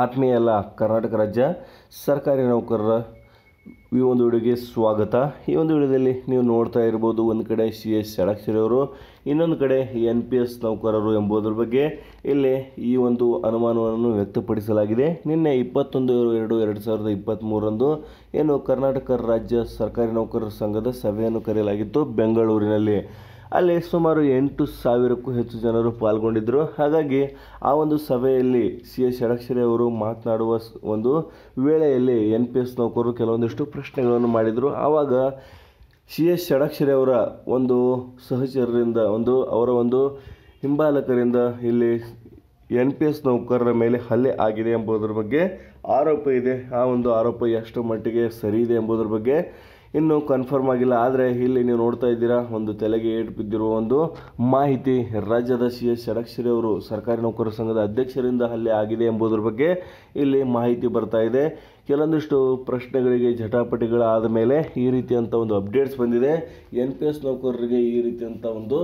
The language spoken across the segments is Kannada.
ಆತ್ಮೀಯ ಎಲ್ಲ ಕರ್ನಾಟಕ ರಾಜ್ಯ ಸರ್ಕಾರಿ ನೌಕರರ ಈ ಒಂದು ವಿಡಿಯೋಗೆ ಸ್ವಾಗತ ಈ ಒಂದು ವಿಡಿಯೋದಲ್ಲಿ ನೀವು ನೋಡ್ತಾ ಇರ್ಬೋದು ಒಂದು ಕಡೆ ಸಿ ಎಸ್ ಅವರು ಇನ್ನೊಂದು ಕಡೆ ಎನ್ ಪಿ ಎಸ್ ನೌಕರರು ಎಂಬುದರ ಬಗ್ಗೆ ಇಲ್ಲಿ ಈ ಒಂದು ಅನುಮಾನವನ್ನು ವ್ಯಕ್ತಪಡಿಸಲಾಗಿದೆ ನಿನ್ನೆ ಇಪ್ಪತ್ತೊಂದು ಎರಡು ಎರಡು ಸಾವಿರದ ಇಪ್ಪತ್ತ್ಮೂರರಂದು ಏನು ಕರ್ನಾಟಕ ರಾಜ್ಯ ಸರ್ಕಾರಿ ನೌಕರರ ಸಂಘದ ಸಭೆಯನ್ನು ಕರೆಯಲಾಗಿತ್ತು ಬೆಂಗಳೂರಿನಲ್ಲಿ ಅಲ್ಲಿ ಸುಮಾರು ಎಂಟು ಸಾವಿರಕ್ಕೂ ಹೆಚ್ಚು ಜನರು ಪಾಲ್ಗೊಂಡಿದ್ದರು ಹಾಗಾಗಿ ಆ ಒಂದು ಸಭೆಯಲ್ಲಿ ಸಿ ಎಸ್ ಷಡಕ್ಷರಿ ಅವರು ಮಾತನಾಡುವ ಒಂದು ವೇಳೆಯಲ್ಲಿ ಎನ್ ಪಿ ಎಸ್ ನೌಕರರು ಕೆಲವೊಂದಿಷ್ಟು ಪ್ರಶ್ನೆಗಳನ್ನು ಮಾಡಿದರು ಆವಾಗ ಸಿ ಎಸ್ ಷಡಕ್ಷರಿ ಅವರ ಒಂದು ಸಹಚರರಿಂದ ಒಂದು ಅವರ ಒಂದು ಹಿಂಬಾಲಕರಿಂದ ಇಲ್ಲಿ ಎನ್ ಪಿ ಎಸ್ ನೌಕರರ ಮೇಲೆ ಹಲ್ಲೆ ಆಗಿದೆ ಎಂಬುದರ ಬಗ್ಗೆ ಆರೋಪ ಇದೆ ಆ ಒಂದು ಆರೋಪ ಎಷ್ಟು ಮಟ್ಟಿಗೆ ಸರಿ ಇದೆ ಎಂಬುದರ ಬಗ್ಗೆ ಇನ್ನೂ ಕನ್ಫರ್ಮ್ ಆಗಿಲ್ಲ ಆದರೆ ಇಲ್ಲಿ ನೀವು ನೋಡ್ತಾ ಇದ್ದೀರಾ ಒಂದು ತಲೆಗೆ ಏಟು ಬಿದ್ದಿರುವ ಒಂದು ಮಾಹಿತಿ ರಾಜ್ಯದ ಸಿ ಎಸ್ ಷಡಕ್ಷರಿ ಅವರು ಸರ್ಕಾರಿ ನೌಕರರ ಸಂಘದ ಅಧ್ಯಕ್ಷರಿಂದ ಅಲ್ಲಿ ಆಗಿದೆ ಎಂಬುದರ ಬಗ್ಗೆ ಇಲ್ಲಿ ಮಾಹಿತಿ ಬರ್ತಾ ಇದೆ ಕೆಲವೊಂದಿಷ್ಟು ಪ್ರಶ್ನೆಗಳಿಗೆ ಜಟಾಪಟಿಗಳಾದ ಮೇಲೆ ಈ ರೀತಿಯಂಥ ಒಂದು ಅಪ್ಡೇಟ್ಸ್ ಬಂದಿದೆ ಎನ್ ಪಿ ಎಸ್ ನೌಕರರಿಗೆ ಈ ರೀತಿಯಂಥ ಒಂದು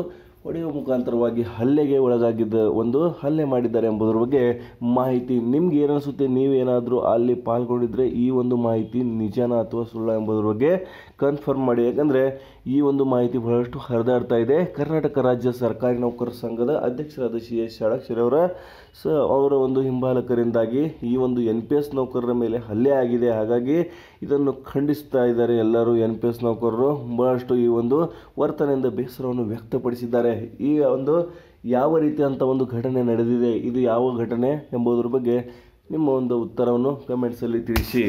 ಹೊಡೆಯುವ ಮುಖಾಂತರವಾಗಿ ಹಲ್ಲೆಗೆ ಒಳಗಾಗಿದ್ದ ಒಂದು ಹಲ್ಲೆ ಮಾಡಿದ್ದಾರೆ ಎಂಬುದರ ಬಗ್ಗೆ ಮಾಹಿತಿ ನಿಮ್ಗೆ ನೀವು ನೀವೇನಾದರೂ ಅಲ್ಲಿ ಪಾಲ್ಗೊಂಡಿದ್ದರೆ ಈ ಒಂದು ಮಾಹಿತಿ ನಿಜನಾ ಅಥವಾ ಸುಳ್ಳ ಎಂಬುದರ ಬಗ್ಗೆ ಕನ್ಫರ್ಮ್ ಮಾಡಿ ಯಾಕಂದರೆ ಈ ಒಂದು ಮಾಹಿತಿ ಬಹಳಷ್ಟು ಹರಿದಾಡ್ತಾ ಇದೆ ಕರ್ನಾಟಕ ರಾಜ್ಯ ಸರ್ಕಾರಿ ನೌಕರ ಸಂಘದ ಅಧ್ಯಕ್ಷರಾದ ಸಿ ಎಸ್ ಷಡಾಕ್ಷರಿ ಅವರ ಸ ಅವರ ಒಂದು ಹಿಂಬಾಲಕರಿಂದಾಗಿ ಈ ಒಂದು ಎನ್ ಪಿ ಎಸ್ ನೌಕರರ ಮೇಲೆ ಹಲ್ಲೆ ಆಗಿದೆ ಹಾಗಾಗಿ ಇದನ್ನು ಖಂಡಿಸ್ತಾ ಇದ್ದಾರೆ ಎಲ್ಲರೂ ಎನ್ ಪಿ ಎಸ್ ನೌಕರರು ಬಹಳಷ್ಟು ಈ ಒಂದು ವರ್ತನೆಯಿಂದ ಬೇಸರವನ್ನು ವ್ಯಕ್ತಪಡಿಸಿದ್ದಾರೆ ಈ ಒಂದು ಯಾವ ರೀತಿಯಂಥ ಒಂದು ಘಟನೆ ನಡೆದಿದೆ ಇದು ಯಾವ ಘಟನೆ ಎಂಬುದರ ಬಗ್ಗೆ ನಿಮ್ಮ ಒಂದು ಉತ್ತರವನ್ನು ಕಮೆಂಟ್ಸಲ್ಲಿ ತಿಳಿಸಿ